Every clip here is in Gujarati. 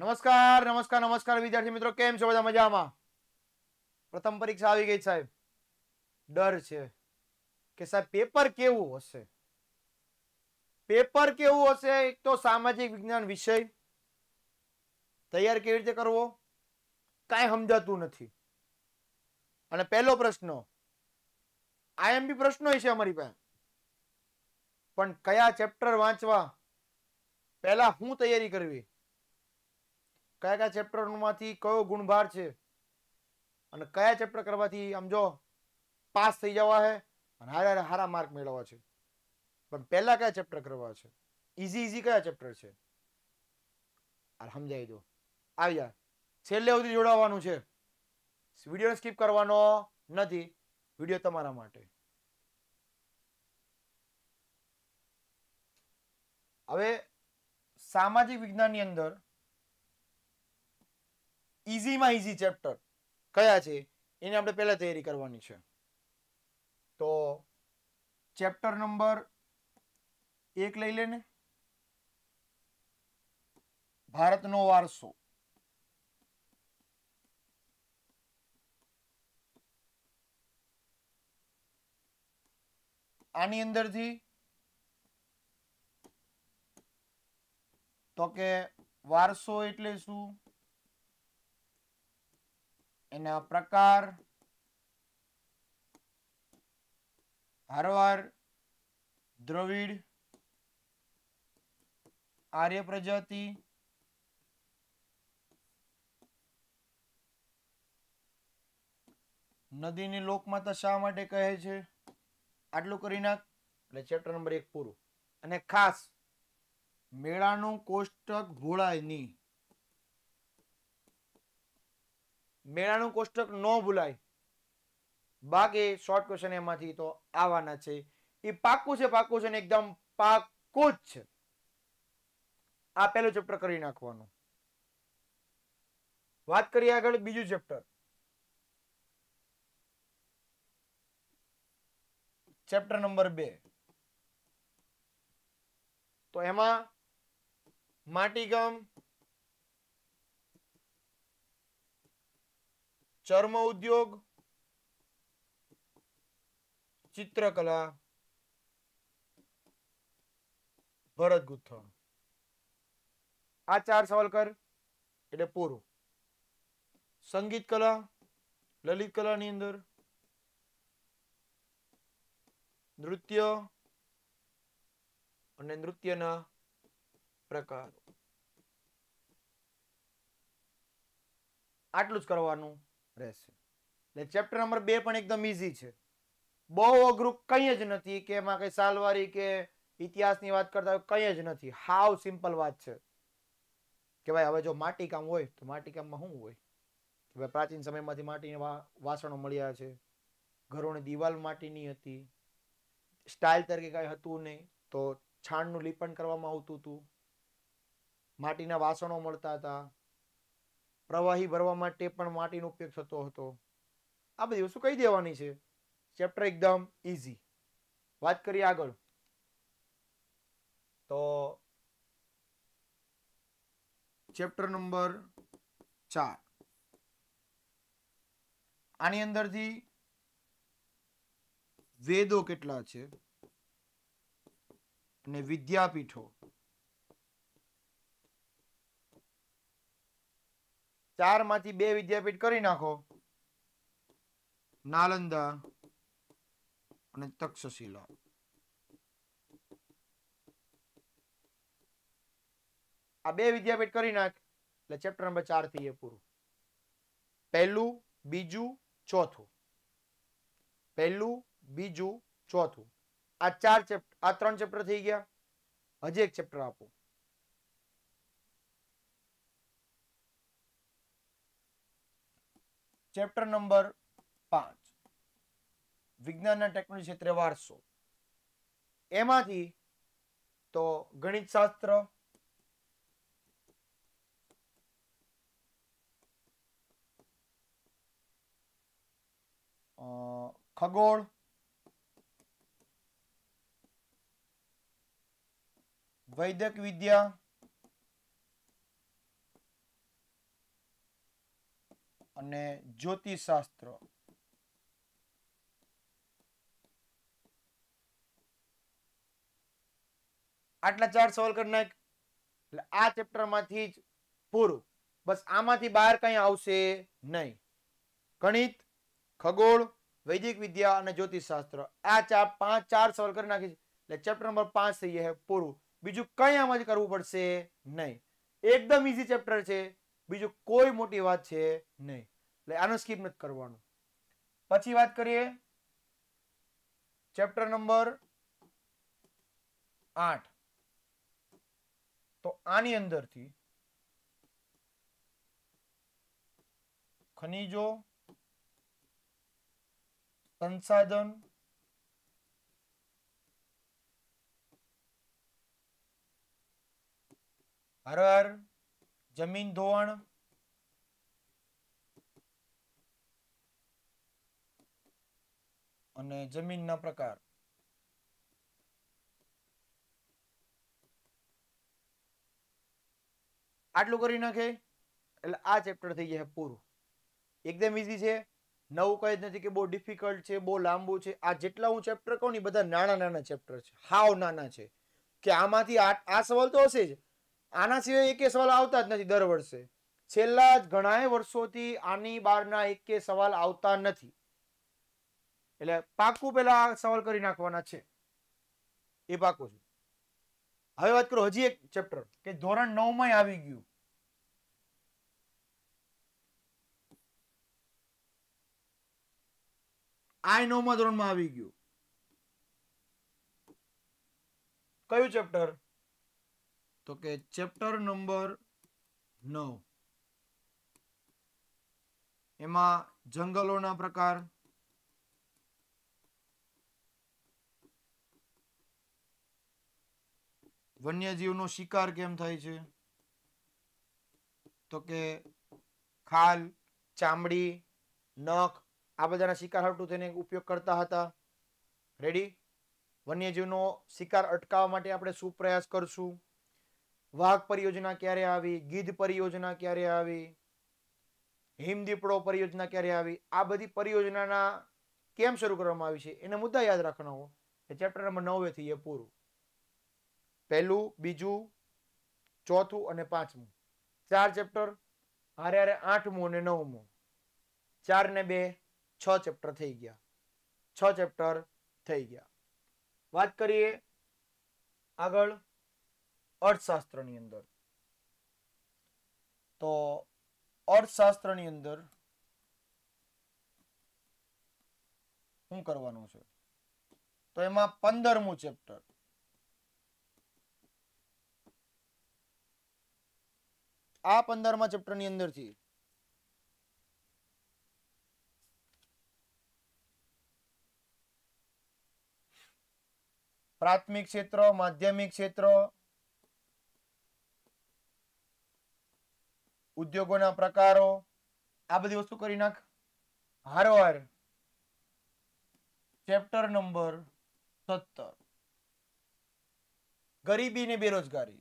નમસ્કાર નમસ્કાર નમસ્કાર વિદ્યાર્થી મિત્રો કેમ છો બધા મજામાં પ્રથમ પરીક્ષા આવી ગઈ સાહેબ ડર છે કે સાહેબ પેપર કેવું હશે પેપર કેવું હશે એક તો સામાજિક વિજ્ઞાન વિષય તૈયાર કેવી રીતે કરવો કાંઈ સમજાતું નથી અને પહેલો પ્રશ્ન આઈએમપી પ્રશ્નો છે અમારી પાસે પણ કયા ચેપ્ટર વાંચવા પહેલા હું તૈયારી કરવી કયા કયા ચેપ્ટરમાંથી કયો ગુણભાર છે અને કયા ચેપ્ટર કરવાથી આમ જો પાસ થઈ જવા છે અને હારે હારે સારા માર્ક મેળવવા છે પણ પહેલા કયા ચેપ્ટર કરવા છે ઇઝી ઇઝી કયા ચેપ્ટર છે આ સમજાવી દો આવ્યા છેલ્લે સુધી જોડાવાનું છે વિડીયો સ્કીપ કરવાનો નથી વિડીયો તમારા માટે હવે સામાજિક વિજ્ઞાનની અંદર ઇઝીમાં ઇઝી ચેપ્ટર કયા છે એની આપણે પહેલાં તૈયારી કરવાની છે તો ચેપ્ટર નંબર એક લઈ લે ને ભારતનો વારસો આની અંદરથી તો કે વારસો એટલે શું એના પ્રકાર હારવાર દ્રવિડ આર્ય પ્રજાતિ નદીની લોકમાતા શા માટે કહે છે આટલું કરી નાખ એટલે ચેપ્ટર નંબર એક પૂરું અને ખાસ મેળાનું કોષ્ટક ભૂળાય નહીં મેળાનું કોષ્ટક ન ભૂલાય બાકી શોર્ટ ક્વેશ્ચન એમાંથી તો આવવાના છે એ પાક્કું છે પાક્કું છે એકદમ પાક્કું જ છે આ પહેલું ચેપ્ટર કરી નાખવાનું વાત કરીએ આગળ બીજું ચેપ્ટર ચેપ્ટર નંબર બે તો એમાં માટીગમ ચર્મ ઉદ્યોગ ચિત્રકલા ભરત ગૂંથણ આ ચાર સવાલ કર એટલે પૂરું સંગીત કલા લલિત કલાની અંદર નૃત્ય અને નૃત્યના પ્રકાર આટલું જ કરવાનું રહેશે એટલે ચેપ્ટર નંબર બે પણ એકદમ ઇઝી છે બહુ અઘરું કંઈ જ નથી કે એમાં કંઈ સાલવારી કે ઇતિહાસની વાત કરતા હોય કંઈ જ નથી હાવ સિમ્પલ વાત છે કે ભાઈ હવે જો માટીકામ હોય તો માટીકામમાં શું હોય કે ભાઈ પ્રાચીન સમયમાંથી માટીના વાસણો મળ્યા છે ઘરોની દિવાલ માટીની હતી સ્ટાઇલ તરીકે કાંઈ હતું નહીં તો છાણનું લીપણ કરવામાં આવતું હતું માટીના વાસણો મળતા હતા પ્રવાહી ભરવા માટે પણ માટીનો ઉપયોગ થતો હતો આ બધી વસ્તુ કહી દેવાની છે ચેપ્ટર એકદમ ઇઝી વાત કરીએ આગળ તો ચેપ્ટર નંબર ચાર આની અંદરથી વેદો કેટલા છે અને વિદ્યાપીઠો ચારમાંથી બે વિદ્યાપીઠ કરી નાખો નાલંદા અને તક્ષશિલા આ બે વિદ્યાપીઠ કરી નાખ એટલે ચેપ્ટર નંબર ચાર થી એ પૂરું પહેલું બીજું ચોથું પહેલું બીજું ચોથું આ ચાર ચેપ્ટર આ ત્રણ ચેપ્ટર થઈ ગયા હજી એક ચેપ્ટર આપો ચેપ્ટર નંબર પાંચ વિજ્ઞાન ટેકનોલોજી ક્ષેત્રે વારસો એમાંથી તો ગણિત શાસ્ત્ર ખગોળ વૈદક વિદ્યા અને જ્યોતિષશાસ્ત્ર આટલા ચાર સોલ્વ કરી નાખ એટલે આ ચેપ્ટરમાંથી જ પૂરું બસ આમાંથી બહાર કંઈ આવશે નહીં ગણિત ખગોળ વૈદિક વિદ્યા અને જ્યોતિષશાસ્ત્ર આ ચાર પાંચ ચાર સવાલ કરી નાખી એટલે ચેપ્ટર નંબર પાંચ થઈ ગયા પૂરું બીજું કઈ આમ કરવું પડશે નહીં એકદમ ઈઝી ચેપ્ટર છે બીજું કોઈ મોટી વાત છે નહીં એટલે આનો સ્કીપ નથી કરવાનો પછી વાત કરીએ ચેપ્ટર નંબર આઠ તો આની અંદરથી ખનીજો સંસાધન હરર જમીન ધોવાણ અને જમીનના પ્રકાર આટલું કરી નાખે એટલે આ ચેપ્ટર થઈ જાય પૂરું એકદમ ઈઝી છે નવું કંઈ જ નથી કે બહુ ડિફિકલ્ટ છે બહુ લાંબુ છે આ જેટલા હું ચેપ્ટર કહું ને બધા નાના નાના ચેપ્ટર છે હાવ નાના છે કે આમાંથી આ સવાલ તો હશે જ આના સિવાય એકે સવાલ આવતા જ નથી દર વર્ષે છેલ્લા ઘણા વર્ષોથી આની બહારના એકે સવાલ આવતા નથી એટલે પાકું પેલા સવાલ કરી નાખવાના છે એ પાકું છે હવે વાત કરો હજી એક ચેપ્ટર કે ધોરણ માં આવી ગયું આ નવમા ધોરણમાં આવી ગયું કયું ચેપ્ટર તો કે ચેપ્ટર નંબર નવ એમાં જંગલોના પ્રકાર વન્યજીવનો શિકાર કેમ થાય છે તો કે ખાલ ચામડી નખ આ બધાના શિકાર હાટુ તેને ઉપયોગ કરતા હતા રેડી વન્યજીવનો શિકાર અટકાવવા માટે આપણે શું પ્રયાસ કરશું વાઘ પરિયોજના ક્યારે આવી ગીધ પરિયોજના ક્યારે આવી હિમદીપડો પરિયોજના ક્યારે આવી આ બધી પરિયોજનાના કેમ શરૂ કરવામાં આવી છે એને મુદ્દા યાદ રાખવાનો એ ચેપ્ટર નંબર નવેથી એ પૂરું પહેલું બીજું ચોથું અને પાંચમું ચાર ચેપ્ટર હારે હારે આઠમું અને નવમું ચાર ને બે છ ચેપ્ટર થઈ ગયા છ ચેપ્ટર થઈ ગયા વાત કરીએ આગળ અર્થશાસ્ત્રની અંદર તો અર્થશાસ્ત્રની અંદર શું કરવાનું છે તો એમાં પંદરમું ચેપ્ટર આ પંદરમા ચેપ્ટરની અંદરથી પ્રાથમિક ક્ષેત્ર માધ્યમિક ક્ષેત્ર ઉદ્યોગોના પ્રકારો આ બધી વસ્તુ કરી નાખ હારોહાર ચેપ્ટર નંબર સત્તર ગરીબી ને બેરોજગારી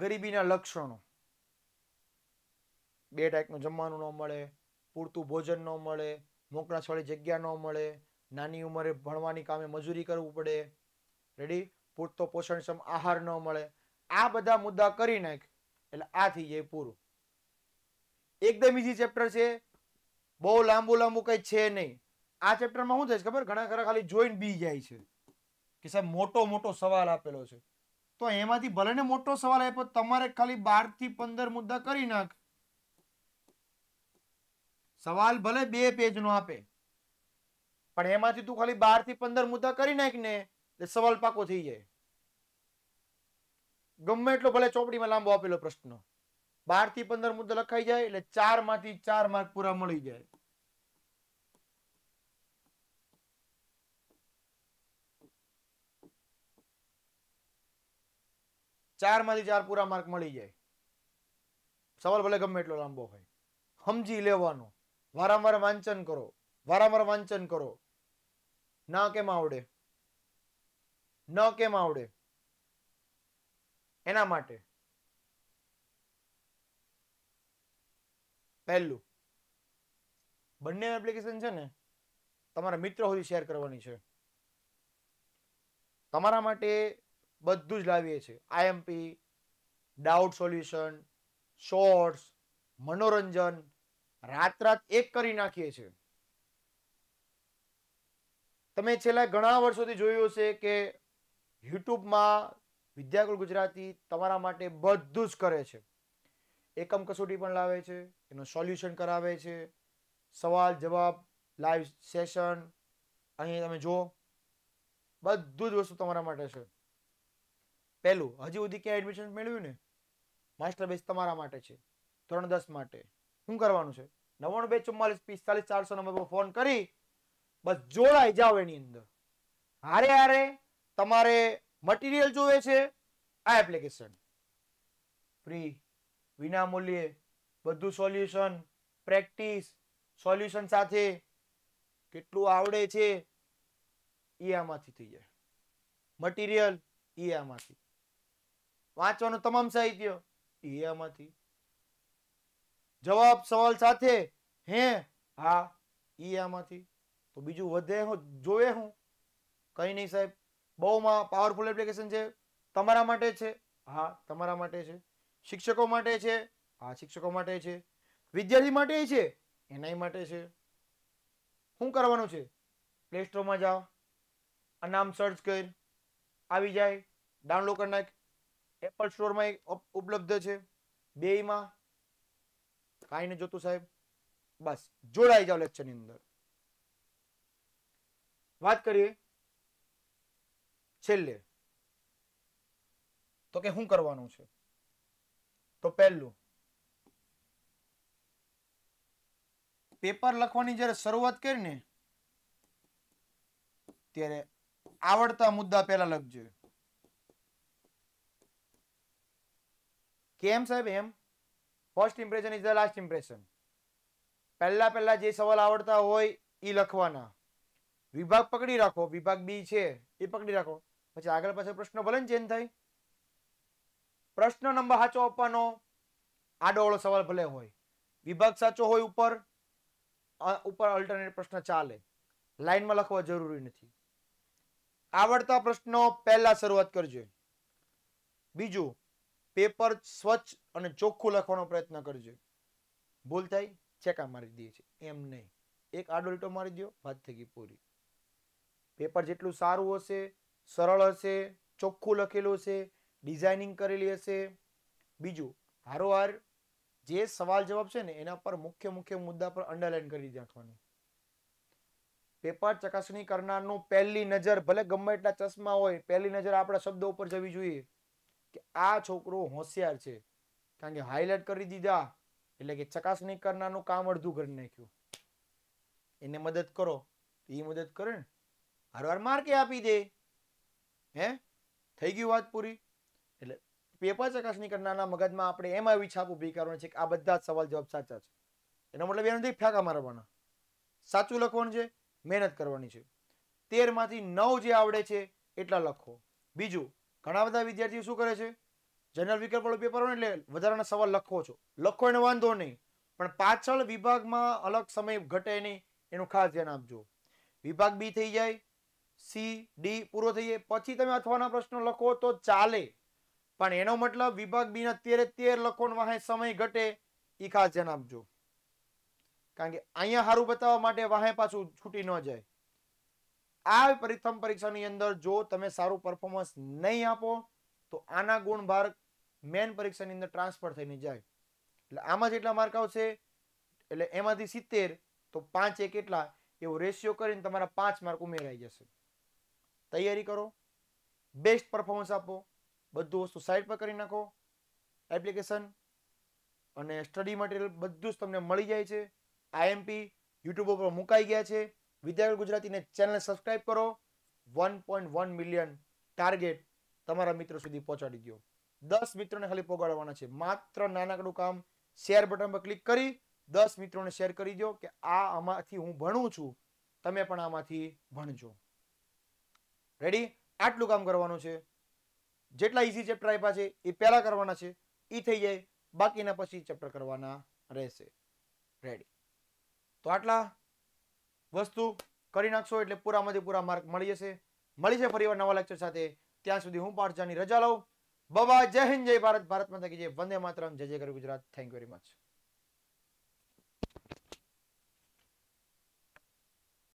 ગરીબીના લક્ષણો બે ટાઈપનું જમવાનું ન મળે પૂરતું ભોજન ન મળે મોકળા સ્થળે જગ્યા ન મળે નાની ઉંમરે ભણવાની કામે મજૂરી કરવું પડે રેડી પૂરતો પોષણક્ષમ આહાર ન મળે આ બધા મુદ્દા કરી નાખ એટલે આ થઈ જાય પૂરું એકદમ ઇઝી ચેપ્ટર છે બહુ લાંબુ લાંબુ કંઈ છે નહીં આ ચેપ્ટરમાં શું થાય છે ખબર ઘણા ખરા ખાલી જોઈન બી જાય છે કે સાહેબ મોટો મોટો સવાલ આપેલો છે તો એમાંથી ભલે ને મોટો સવાલ આપ્યો તમારે ખાલી બાર થી પંદર મુદ્દા કરી નાખ સવાલ ભલે બે પેજ નો આપે પણ એમાંથી તું ખાલી બાર થી પંદર મુદ્દા કરી નાખ ને એટલે સવાલ પાકો થઈ જાય ગમે એટલો ભલે ચોપડીમાં લાંબો આપેલો પ્રશ્ન બાર થી પંદર મુદ્દા લખાઈ જાય એટલે ચાર માંથી ચાર માર્ક પૂરા મળી જાય ચારમાંથી ચાર પૂરા માર્ક મળી જાય સવાલ ભલે ગમે એટલો લાંબો હોય સમજી લેવાનો વારંવાર વાંચન કરો વારંવાર વાંચન કરો ના કેમ આવડે ન કેમ આવડે એના માટે પહેલું બંને એપ્લિકેશન છે ને તમારા મિત્રો સુધી શેર કરવાની છે તમારા માટે બધું જ લાવીએ છીએ આઈએમપી ડાઉટ સોલ્યુશન શોર્ટ્સ મનોરંજન રાત રાત એક કરી નાખીએ છીએ તમે છેલ્લા ઘણા વર્ષોથી જોયું હશે કે યુટ્યુબમાં વિદ્યાકુળ ગુજરાતી તમારા માટે બધું જ કરે છે એકમ કસોટી પણ લાવે છે એનું સોલ્યુશન કરાવે છે સવાલ જવાબ લાઈવ સેશન અહીં તમે જુઓ બધું જ વસ્તુ તમારા માટે છે પહેલું હજી સુધી ક્યાં એડમિશન મેળવ્યું ને માસ્ટર બેચ તમારા માટે છે ધોરણ દસ માટે શું કરવાનું છે નવ્વાણું બે ચુમ્માલીસ પિસ્તાલીસ ચારસો નંબર પર ફોન કરી બસ જોડાઈ જાઓ એની અંદર હારે હારે તમારે મટીરિયલ જોવે છે આ એપ્લિકેશન ફ્રી વિનામૂલ્યે બધું સોલ્યુશન પ્રેક્ટિસ સોલ્યુશન સાથે કેટલું આવડે છે એ આમાંથી થઈ જાય મટીરિયલ એ આમાંથી વાંચવાનું તમામ સાહિત્ય એ આમાંથી જવાબ સવાલ સાથે હે હા એ આમાંથી તો બીજું વધે હું જોવે હું કંઈ નહીં સાહેબ બહુમાં પાવરફુલ એપ્લિકેશન છે તમારા માટે છે હા તમારા માટે છે શિક્ષકો માટે છે હા શિક્ષકો માટે છે વિદ્યાર્થી માટે છે એના માટે છે શું કરવાનું છે પ્લે સ્ટોરમાં જાઓ આ નામ સર્ચ કરી આવી જાય ડાઉનલોડ કરી નાખ એપલ સ્ટોરમાં ઉપલબ્ધ છે બેયમાં કાંઈ ન જોતું સાહેબ બસ જોડાઈ જાઓ ની અંદર વાત કરીએ છેલ્લે તો કે શું કરવાનું છે તો પહેલું પેપર લખવાની જ્યારે શરૂઆત કરીને ત્યારે આવડતા મુદ્દા પહેલા લખજો કેમ સાહેબ એમ first impression is the last impression પહેલાં પહેલાં જે સવાલ આવડતા હોય એ લખવાના વિભાગ પકડી રાખો વિભાગ બી છે એ પકડી રાખો પછી આગળ પાછળ પ્રશ્ન ભલે ચેન્જ થાય પ્રશ્ન નંબર સાચો આપવાનો આડોવાળો સવાલ ભલે હોય વિભાગ સાચો હોય ઉપર ઉપર અલ્ટરનેટ પ્રશ્ન ચાલે લાઇનમાં લખવા જરૂરી નથી આવડતા પ્રશ્નો પહેલા શરૂઆત કરજો બીજું પેપર સ્વચ્છ અને ચોખ્ખું લખવાનો પ્રયત્ન કરજો ભૂલ થાય ચેકા મારી દઈએ છીએ એમ નહીં એક આડો લીટો મારી દો વાત થઈ ગઈ પૂરી પેપર જેટલું સારું હશે સરળ હશે ચોખ્ખું લખેલું હશે ડિઝાઇનિંગ કરેલી હશે બીજું હારોહાર જે સવાલ જવાબ છે ને એના પર મુખ્ય મુખ્ય મુદ્દા પર અંડરલાઈન કરી રાખવાનું પેપર ચકાસણી કરનારનું પહેલી નજર ભલે ગમે એટલા ચશ્મા હોય પહેલી નજર આપણા શબ્દો ઉપર જવી જોઈએ કે આ છોકરો હોશિયાર છે કારણ કે હાઇલાઇટ કરી દીધા એટલે કે ચકાસણી કરનારનું કામ અડધું કરી નાખ્યું એને મદદ કરો એ મદદ કરે ને હારવાર માર્કે આપી દે હે થઈ ગયું વાત પૂરી એટલે પેપર ચકાસણી કરનારના મગજમાં આપણે એમાં આવી છાપ ઊભી કરવાની છે કે આ બધા જ સવાલ જવાબ સાચા છે એનો મતલબ એ નથી ફેંકા મારવાના સાચું લખવાનું છે મહેનત કરવાની છે તેરમાંથી નવ જે આવડે છે એટલા લખો બીજું ઘણા બધા વિદ્યાર્થીઓ શું કરે છે જનરલ વિકલ્પવાળું પેપર હોય એટલે વધારાના સવાલ લખો છો લખો એને વાંધો નહીં પણ પાછળ વિભાગમાં અલગ સમય ઘટે નહીં એનું ખાસ ધ્યાન આપજો વિભાગ બી થઈ જાય સી ડી પૂરો થઈ જાય પછી તમે અથવાના પ્રશ્નો લખો તો ચાલે પણ એનો મતલબ વિભાગ બીના તેરે તેર લખોનો વાહે સમય ઘટે એ ખાસ ધ્યાન આપજો કારણ કે અહીંયા સારું બતાવવા માટે વાહે પાછું છૂટી ન જાય આ પ્રથમ પરીક્ષાની અંદર જો તમે સારું પરફોર્મન્સ નહીં આપો તો આના ગુણભાર મેન પરીક્ષાની અંદર ટ્રાન્સફર થઈને જાય એટલે આમાં જેટલા માર્ક આવશે એટલે એમાંથી સિત્તેર તો પાંચ એ કેટલા એવો રેશિયો કરીને તમારા પાંચ માર્ક ઉમેરાઈ જશે તૈયારી કરો બેસ્ટ પરફોર્મન્સ આપો બધું વસ્તુ સાઇડ પર કરી નાખો એપ્લિકેશન અને સ્ટડી મટીરિયલ બધું જ તમને મળી જાય છે આઈએમપી યુટ્યુબ ઉપર મુકાઈ ગયા છે વિદ્યાવેલ ગુજરાતીને ચેનલ સબસ્ક્રાઈબ કરો one point one million target તમારા મિત્રો સુધી પહોંચાડી દો દસ મિત્રોને ખાલી પહોંચાડવાના છે માત્ર નાનકડું કામ શેર બટન પર ક્લિક કરી દસ મિત્રોને શેર કરી દો કે આ આમાંથી હું ભણું છું તમે પણ આમાંથી ભણજો રેડી આટલું કામ કરવાનું છે જેટલા ઇઝી ચેપ્ટર આપ્યા છે એ પહેલાં કરવાના છે એ થઈ જાય બાકીના પછી ચેપ્ટર કરવાના રહેશે રેડી તો આટલા વસ્તુ કરી નાખશો એટલે પૂરામાંથી પૂરા માર્ક મળી જશે મળી છે ફરીવાર નવા લેક્ચર સાથે ત્યાં સુધી હું પાઠજાની રજા લઉં બાબા જય હિન્દ જય ભારત ભારત માતા કી જે વંદે માતરમ જય જય Gujarat thank you very much